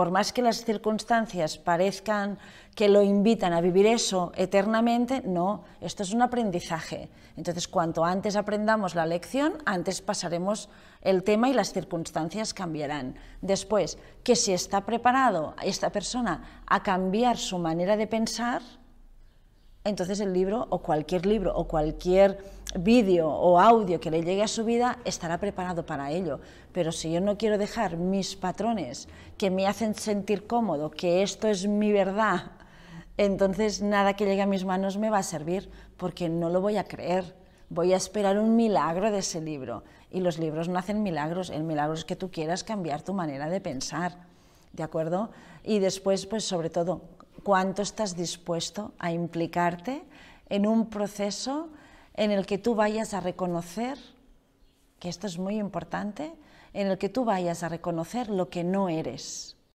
por más que las circunstancias parezcan que lo invitan a vivir eso eternamente, no, esto es un aprendizaje. Entonces, cuanto antes aprendamos la lección, antes pasaremos el tema y las circunstancias cambiarán. Después, que si está preparado esta persona a cambiar su manera de pensar, entonces el libro o cualquier libro o cualquier vídeo o audio que le llegue a su vida estará preparado para ello. Pero si yo no quiero dejar mis patrones que me hacen sentir cómodo, que esto es mi verdad, entonces nada que llegue a mis manos me va a servir porque no lo voy a creer. Voy a esperar un milagro de ese libro. Y los libros no hacen milagros. El milagro es que tú quieras cambiar tu manera de pensar. ¿De acuerdo? Y después, pues sobre todo, cuánto estás dispuesto a implicarte en un proceso en el que tú vayas a reconocer, que esto es muy importante, en el que tú vayas a reconocer lo que no eres